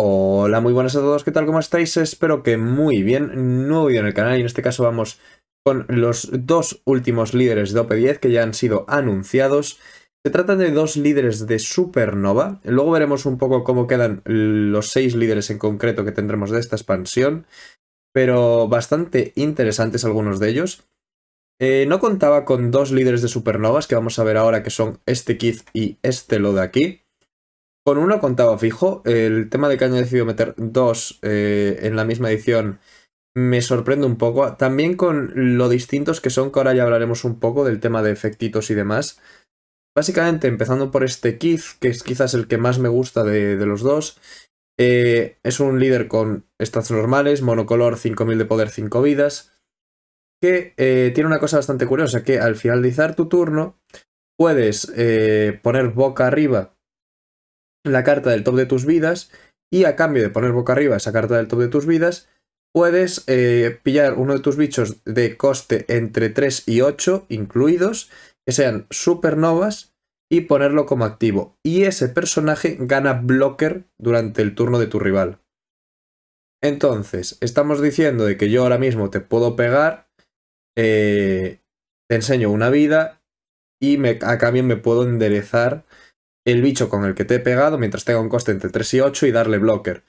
Hola, muy buenas a todos, ¿qué tal? ¿Cómo estáis? Espero que muy bien. Nuevo vídeo en el canal y en este caso vamos con los dos últimos líderes de OP10 que ya han sido anunciados. Se tratan de dos líderes de Supernova. Luego veremos un poco cómo quedan los seis líderes en concreto que tendremos de esta expansión. Pero bastante interesantes algunos de ellos. Eh, no contaba con dos líderes de Supernovas que vamos a ver ahora que son este Kid y este lo de aquí. Con uno contaba fijo. El tema de que haya decidido meter dos eh, en la misma edición me sorprende un poco. También con lo distintos que son, que ahora ya hablaremos un poco del tema de efectitos y demás. Básicamente, empezando por este Kith, que es quizás el que más me gusta de, los dos. Eh, es un líder con stats normales, monocolor, 5000 de poder, 5 vidas. Que eh, tiene una cosa bastante curiosa, que al finalizar tu turno puedes poner boca arriba la carta del top de tus vidas y a cambio de poner boca arriba esa carta del top de tus vidas, puedes eh, pillar uno de tus bichos de coste entre 3 y 8 incluidos, que sean supernovas, y ponerlo como activo. Y ese personaje gana blocker durante el turno de tu rival. Entonces, estamos diciendo de que yo ahora mismo te puedo pegar, eh, te enseño una vida y me, a cambio me puedo enderezar el bicho con el que te he pegado mientras tenga un coste entre 3 y 8 y darle blocker.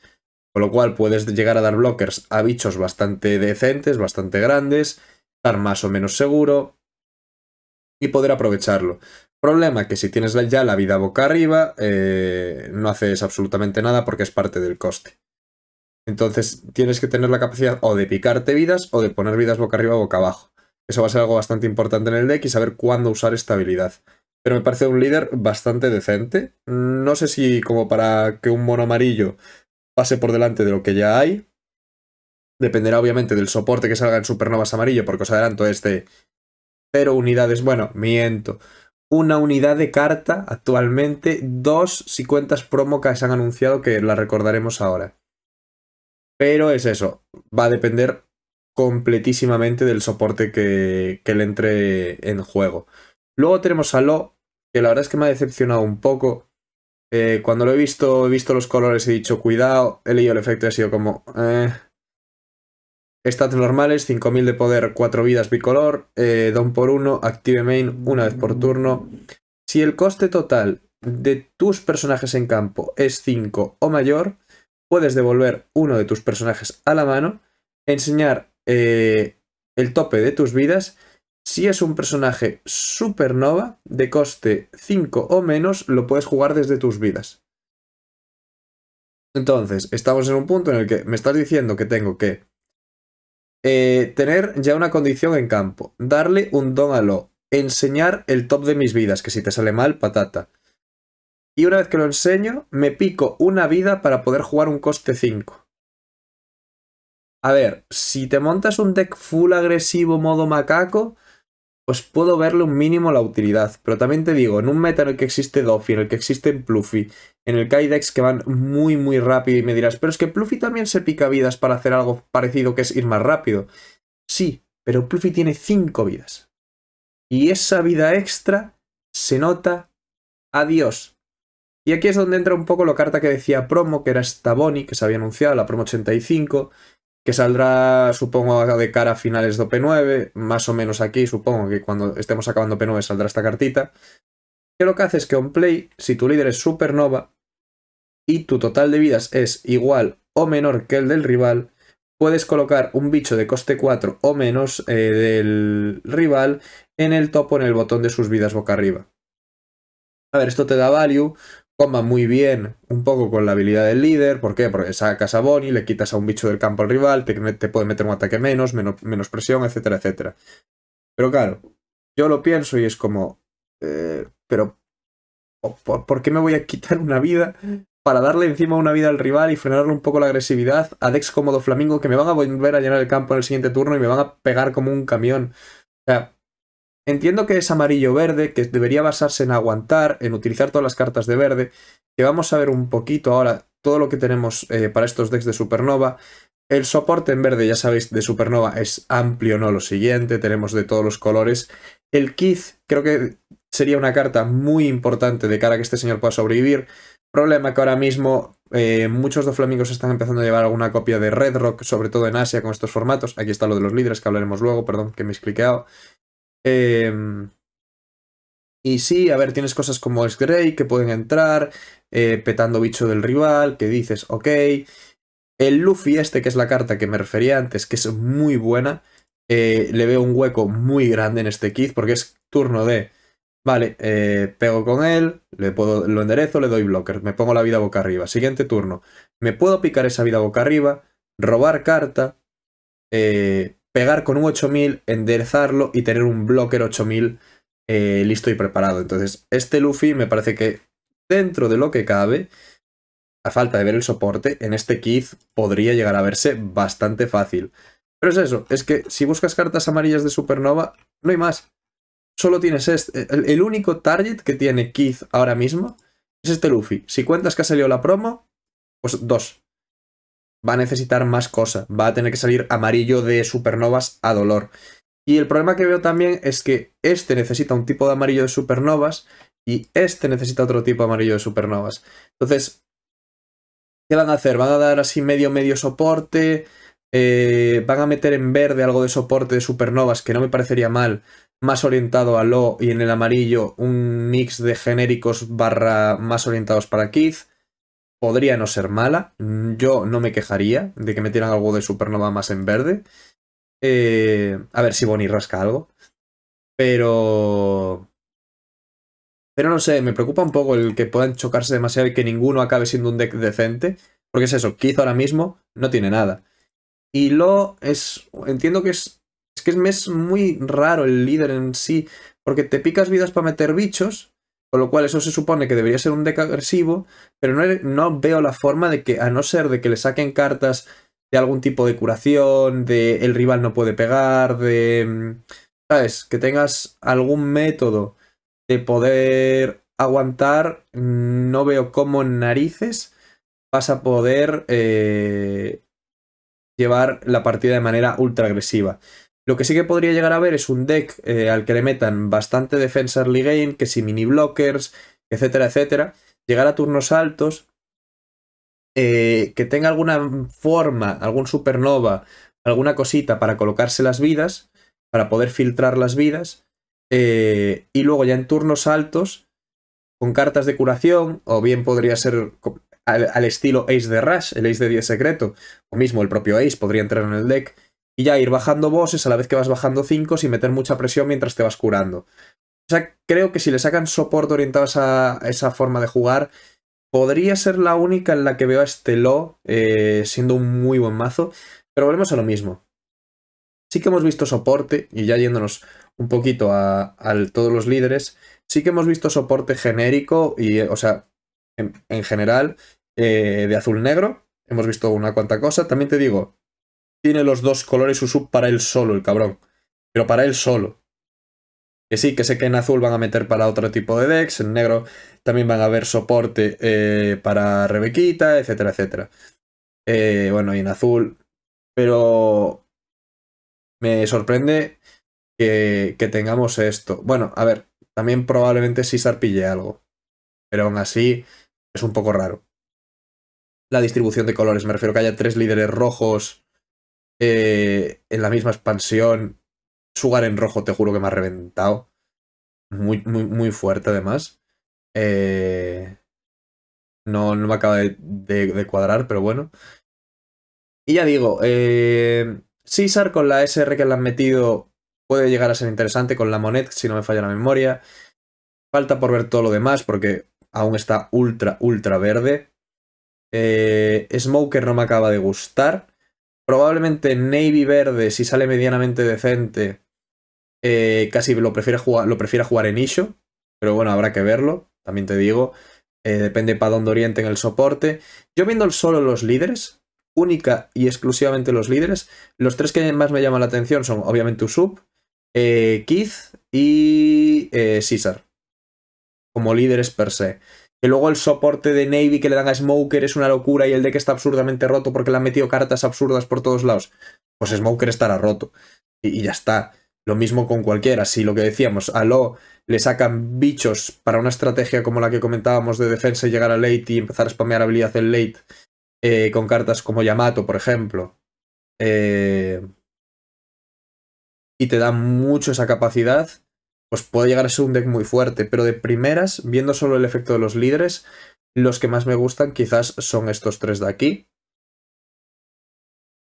Con lo cual puedes llegar a dar blockers a bichos bastante decentes, bastante grandes, estar más o menos seguro y poder aprovecharlo. Problema que si tienes ya la vida boca arriba, eh, no haces absolutamente nada porque es parte del coste. Entonces tienes que tener la capacidad o de picarte vidas o de poner vidas boca arriba o boca abajo. Eso va a ser algo bastante importante en el deck y saber cuándo usar esta habilidad pero me parece un líder bastante decente. No sé si como para que un mono amarillo pase por delante de lo que ya hay. Dependerá obviamente del soporte que salga en Supernovas amarillo, porque os adelanto este cero unidades, bueno, miento. Una unidad de carta actualmente, dos si cuentas promo que se han anunciado que la recordaremos ahora. Pero es eso, va a depender completísimamente del soporte que, que le entre en juego. Luego tenemos a Lo, que la verdad es que me ha decepcionado un poco. Eh, cuando lo he visto, he visto los colores, he dicho cuidado, he leído el efecto y ha sido como... Eh. Stats normales, 5000 de poder, 4 vidas bicolor, eh, don por 1, active main una vez por turno. Si el coste total de tus personajes en campo es 5 o mayor, puedes devolver uno de tus personajes a la mano, enseñar eh, el tope de tus vidas si es un personaje supernova de coste 5 o menos, lo puedes jugar desde tus vidas. Entonces, estamos en un punto en el que me estás diciendo que tengo que eh, tener ya una condición en campo, darle un don a lo, enseñar el top de mis vidas, que si te sale mal, patata. Y una vez que lo enseño, me pico una vida para poder jugar un coste 5. A ver, si te montas un deck full agresivo modo macaco, pues puedo verle un mínimo la utilidad. Pero también te digo, en un meta en el que existe Doffy, en el que existe Pluffy, en el Kaidex que van muy muy rápido y me dirás, pero es que Pluffy también se pica vidas para hacer algo parecido que es ir más rápido. Sí, pero Pluffy tiene 5 vidas. Y esa vida extra se nota adiós. Y aquí es donde entra un poco la carta que decía promo, que era esta Bonnie, que se había anunciado, la promo 85, que saldrá, supongo, de cara a finales de p 9 más o menos aquí, supongo que cuando estemos acabando OP9 saldrá esta cartita, que lo que hace es que on play, si tu líder es supernova y tu total de vidas es igual o menor que el del rival, puedes colocar un bicho de coste 4 o menos eh, del rival en el topo en el botón de sus vidas boca arriba. A ver, esto te da value Coma muy bien, un poco con la habilidad del líder. ¿Por qué? Porque sacas a Bonnie, le quitas a un bicho del campo al rival, te, te puede meter un ataque menos, menos, presión, etcétera, etcétera. Pero claro, yo lo pienso y es como... Eh, pero... ¿Por qué me voy a quitar una vida para darle encima una vida al rival y frenarle un poco la agresividad a Dex Cómodo, Flamingo que me van a volver a llenar el campo en el siguiente turno y me van a pegar como un camión? O sea, Entiendo que es amarillo-verde, que debería basarse en aguantar, en utilizar todas las cartas de verde, que vamos a ver un poquito ahora todo lo que tenemos eh, para estos decks de Supernova. El soporte en verde, ya sabéis, de Supernova es amplio, ¿no? Lo siguiente, tenemos de todos los colores. El Kith, creo que sería una carta muy importante de cara a que este señor pueda sobrevivir. Problema que ahora mismo eh, muchos de flamingos están empezando a llevar alguna copia de Red Rock, sobre todo en Asia con estos formatos. Aquí está lo de los líderes que hablaremos luego, perdón que me he expliqueado. Em, y sí, a ver, tienes cosas como es Grey que pueden entrar, eh, petando bicho del rival, que dices, ok. El Luffy este, que es la carta que me refería antes, que es muy buena, eh, le veo un hueco muy grande en este kit porque es turno de, vale, eh, pego con él, le puedo, lo enderezo, le doy blocker, me pongo la vida boca arriba. Siguiente turno, me puedo picar esa vida boca arriba, robar carta, eh, pegar con un 8000, enderezarlo y tener un blocker 8000 eh, listo y preparado. Entonces, este Luffy me parece que dentro de lo que cabe, a falta de ver el soporte, en este kit podría llegar a verse bastante fácil. Pero es eso, es que si buscas cartas amarillas de Supernova, no hay más. Solo tienes este. El único target que tiene Keith ahora mismo es este Luffy. Si cuentas que ha salido la promo, pues dos va a necesitar más cosas, va a tener que salir amarillo de supernovas a dolor. Y el problema que veo también es que este necesita un tipo de amarillo de supernovas y este necesita otro tipo de amarillo de supernovas. Entonces, ¿qué van a hacer? ¿Van a dar así medio medio soporte? Eh, ¿Van a meter en verde algo de soporte de supernovas que no me parecería mal? Más orientado a lo y en el amarillo un mix de genéricos barra más orientados para Keith podría no ser mala. Mm, yo no me quejaría de que metieran algo de Supernova más en verde. Eh, a ver si Bonnie rasca algo. Pero... Pero no sé, me preocupa un poco el que puedan chocarse demasiado y que ninguno acabe siendo un deck decente. Porque es eso, Keith ahora mismo no tiene nada. Y Lo es... Entiendo que es... Es que es muy raro el líder en sí, porque te picas vidas para meter bichos, con lo cual eso se supone que debería ser un deck agresivo, pero no, veo la forma de que, a no ser de que le saquen cartas de algún tipo de curación, de el rival no puede pegar, de... Mm, ¿Sabes? Que tengas algún método de poder aguantar, mm, no veo cómo narices vas a poder eh, llevar la partida de manera ultra agresiva. Lo que sí que podría llegar a ver es un deck eh, al que le metan bastante defensa early game, que si mini blockers, etcétera, etcétera. Llegar a turnos altos, eh, que tenga alguna forma, algún supernova, alguna cosita para colocarse las vidas, para poder filtrar las vidas. Eh, y luego ya en turnos altos, con cartas de curación, o bien podría ser al, al estilo Ace de Rush, el Ace de 10 secreto, o mismo el propio Ace podría entrar en el deck y ya ir bajando bosses a la vez que vas bajando 5 sin meter mucha presión mientras te vas curando. O sea, creo que si le sacan soporte orientado a esa, forma de jugar, podría ser la única en la que veo a este Lo eh, siendo un muy buen mazo, pero volvemos a lo mismo. Sí que hemos visto soporte, y ya yéndonos un poquito a, todos los líderes, sí que hemos visto soporte genérico, y, eh, o sea, en, general, eh, de azul-negro. Hemos visto una cuanta cosa. También te digo, tiene los dos colores sub para él solo, el cabrón. Pero para él solo. Que sí, que sé que en azul van a meter para otro tipo de decks, en negro también van a haber soporte eh, para Rebequita, etcétera, etcétera. Eh, bueno, y en azul. Pero me sorprende que, tengamos esto. Bueno, a ver, también probablemente sí sarpille algo. Pero aún así es un poco raro. La distribución de colores, me refiero a que haya tres líderes rojos eh, en la misma expansión, Sugar en rojo, te juro que me ha reventado. Muy, muy, muy fuerte, además. Eh, no, no me acaba de, cuadrar, pero bueno. Y ya digo, eh, con la SR que le han metido puede llegar a ser interesante con la Monet, si no me falla la memoria. Falta por ver todo lo demás porque aún está ultra, ultra verde. Eh, Smoker no me acaba de gustar. Probablemente Navy Verde, si sale medianamente decente, eh, casi lo prefiera jugar, lo jugar en Isho. Pero bueno, habrá que verlo, también te digo. Eh, depende para dónde orienten el soporte. Yo viendo solo los líderes, única y exclusivamente los líderes, los tres que más me llaman la atención son obviamente Usup, eh, Keith y eh, César. Como líderes per se. Que luego el soporte de Navy que le dan a Smoker es una locura y el que está absurdamente roto porque le han metido cartas absurdas por todos lados. Pues Smoker estará roto. Y, ya está. Lo mismo con cualquiera. Si lo que decíamos, a Lo le sacan bichos para una estrategia como la que comentábamos de defensa y llegar a late y empezar a spamear habilidad en late eh, con cartas como Yamato, por ejemplo. Eh, y te dan mucho esa capacidad pues puede llegar a ser un deck muy fuerte, pero de primeras, viendo solo el efecto de los líderes, los que más me gustan quizás son estos tres de aquí.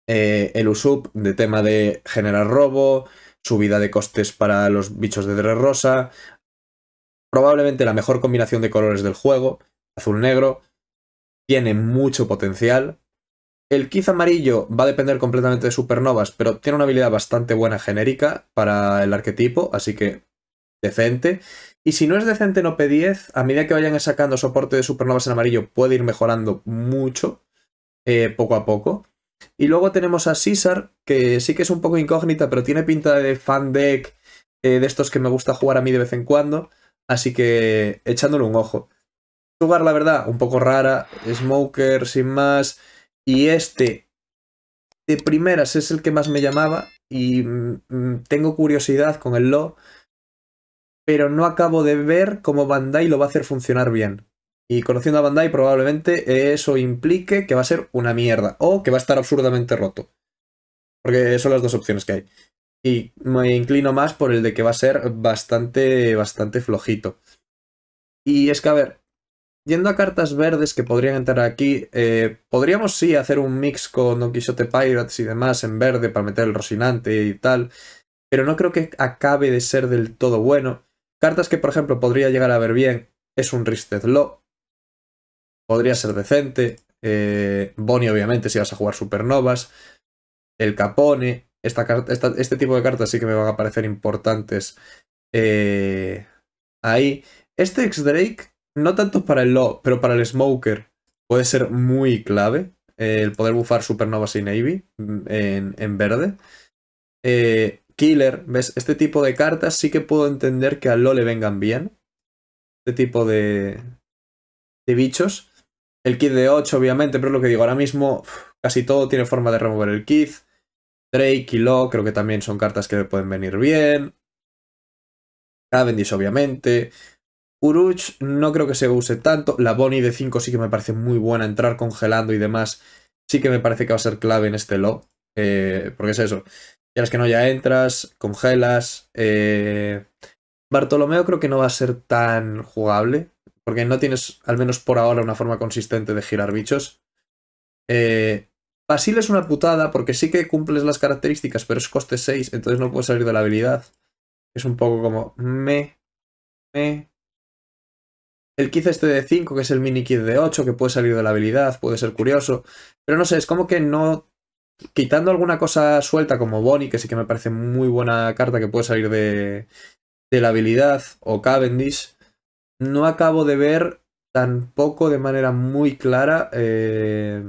Eh, el Usup de tema de generar robo, subida de costes para los bichos de Dre Rosa, probablemente la mejor combinación de colores del juego, azul-negro, tiene mucho potencial. El Kiz amarillo va a depender completamente de supernovas, pero tiene una habilidad bastante buena genérica para el arquetipo, así que decente. Y si no es decente en OP10, a medida que vayan sacando soporte de supernovas en amarillo, puede ir mejorando mucho, eh, poco a poco. Y luego tenemos a Caesar, que sí que es un poco incógnita, pero tiene pinta de fan deck eh, de estos que me gusta jugar a mí de vez en cuando. Así que echándole un ojo. jugar la verdad, un poco rara. Smoker, sin más. Y este, de primeras, es el que más me llamaba. Y mm, mm, tengo curiosidad con el Lo pero no acabo de ver cómo Bandai lo va a hacer funcionar bien. Y conociendo a Bandai probablemente eso implique que va a ser una mierda o que va a estar absurdamente roto. Porque son las dos opciones que hay. Y me inclino más por el de que va a ser bastante, bastante flojito. Y es que, a ver, yendo a cartas verdes que podrían entrar aquí, eh, podríamos sí hacer un mix con Don Quixote Pirates y demás en verde para meter el Rocinante y tal, pero no creo que acabe de ser del todo bueno. Cartas que, por ejemplo, podría llegar a ver bien es un Risted Law. Podría ser decente. Eh, Bonnie, obviamente, si vas a jugar supernovas. El Capone. este tipo de cartas sí que me van a parecer importantes. Eh, ahí. Este X-Drake, no tanto para el LOW, pero para el Smoker, puede ser muy clave. el poder bufar supernovas y Navy mm, en, en verde. Eh, Killer, ¿ves? Este tipo de cartas sí que puedo entender que a Lo le vengan bien. Este tipo de, de bichos. El kit de 8, obviamente, pero es lo que digo, ahora mismo casi todo tiene forma de remover el kit. Drake y Lo creo que también son cartas que le pueden venir bien. Cavendish, obviamente. Uruch no creo que se use tanto. La Bonnie de 5 sí que me parece muy buena. Entrar congelando y demás sí que me parece que va a ser clave en este Lo. Eh, porque es eso. Y las que no ya entras, congelas. Eh, Bartolomeo creo que no va a ser tan jugable, porque no tienes, al menos por ahora, una forma consistente de girar bichos. Eh... Basil es una putada, porque sí que cumples las características, pero es coste 6, entonces no puede salir de la habilidad. Es un poco como me, me, el kit este de 5, que es el mini kit de 8, que puede salir de la habilidad, puede ser curioso. Pero no sé, es como que no quitando alguna cosa suelta como Bonnie, que sí que me parece muy buena carta que puede salir de, de la habilidad, o Cavendish, no acabo de ver tampoco de manera muy clara eh,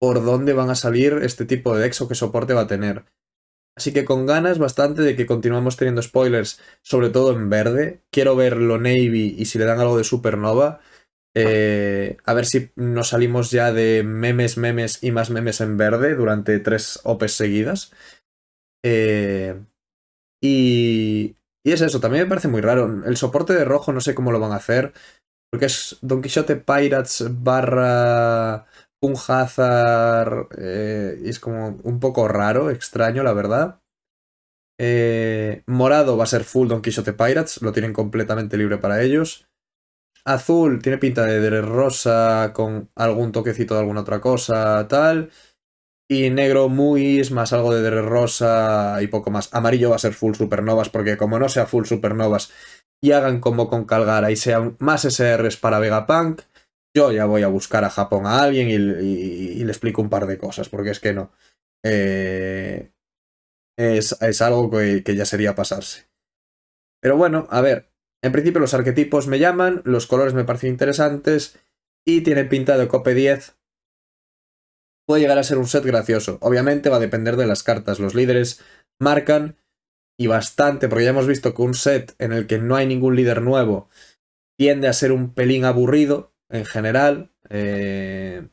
por dónde van a salir este tipo de decks o qué soporte va a tener. Así que con ganas bastante de que continuemos teniendo spoilers, sobre todo en verde. Quiero ver lo Navy y si le dan algo de Supernova. Eh, a ver si nos salimos ya de memes, memes y más memes en verde durante tres OPs seguidas. Eh, y, y es eso, también me parece muy raro. El soporte de rojo no sé cómo lo van a hacer, porque es Don Quixote Pirates barra Punhazar, eh, es como un poco raro, extraño, la verdad. morado va a ser full Don Quixote Pirates, lo tienen completamente libre para ellos azul tiene pinta de, de rosa con algún toquecito de alguna otra cosa, tal. Y negro muy es más algo de, de rosa y poco más. Amarillo va a ser full supernovas porque como no sea full supernovas y hagan como con Calgara y sean más SRs para Vegapunk, yo ya voy a buscar a Japón a alguien y, le explico un par de cosas porque es que no. Eh, es, es, algo que ya sería pasarse. Pero bueno, a ver, en principio los arquetipos me llaman, los colores me parecen interesantes y tiene pintado de cope 10. Puede llegar a ser un set gracioso. Obviamente va a depender de las cartas. Los líderes marcan y bastante, porque ya hemos visto que un set en el que no hay ningún líder nuevo tiende a ser un pelín aburrido en general. Eh,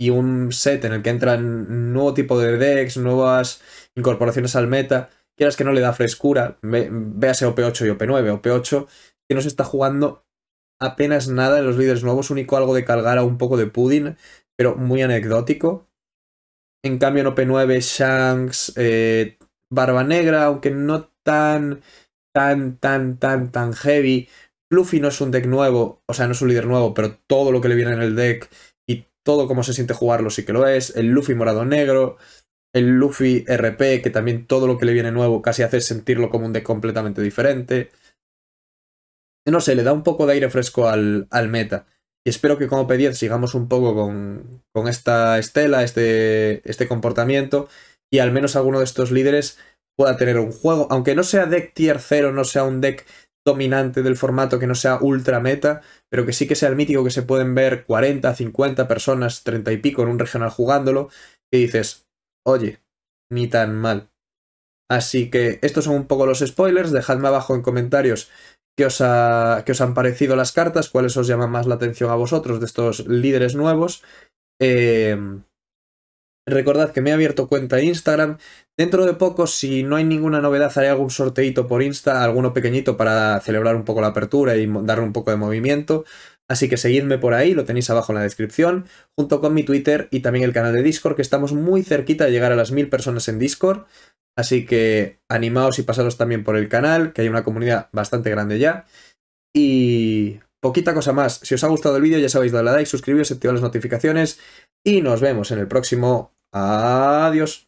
y un set en el que entran nuevo tipo de decks, nuevas incorporaciones al meta, quieras que no le da frescura, véase OP8 y OP9, OP8 que no se está jugando apenas nada en los líderes nuevos, único algo de cargar a un poco de pudding, pero muy anecdótico. En cambio en OP9 Shanks, eh, Barba Negra, aunque no tan, tan, tan, tan, tan heavy. Luffy no es un deck nuevo, o sea, no es un líder nuevo, pero todo lo que le viene en el deck y todo cómo se siente jugarlo sí que lo es. El Luffy morado negro, el Luffy RP, que también todo lo que le viene nuevo casi hace sentirlo como un deck completamente diferente. No sé, le da un poco de aire fresco al, meta. Y espero que como P10 sigamos un poco con, esta estela, este, este comportamiento, y al menos alguno de estos líderes pueda tener un juego, aunque no sea deck tier 0, no sea un deck dominante del formato, que no sea ultra meta, pero que sí que sea el mítico que se pueden ver 40, 50 personas, 30 y pico en un regional jugándolo, Que dices, oye, ni tan mal. Así que estos son un poco los spoilers, dejadme abajo en comentarios qué os, os han parecido las cartas, cuáles os llaman más la atención a vosotros de estos líderes nuevos. Em, recordad que me he abierto cuenta Instagram. Dentro de poco, si no hay ninguna novedad, haré algún sorteito por Insta, alguno pequeñito para celebrar un poco la apertura y darle un poco de movimiento. Así que seguidme por ahí, lo tenéis abajo en la descripción, junto con mi Twitter y también el canal de Discord, que estamos muy cerquita de llegar a las mil personas en Discord. Así que animaos y pasaros también por el canal, que hay una comunidad bastante grande ya. Y poquita cosa más. Si os ha gustado el vídeo, ya sabéis, darle a like, suscribiros, activar las notificaciones y nos vemos en el próximo. Adiós.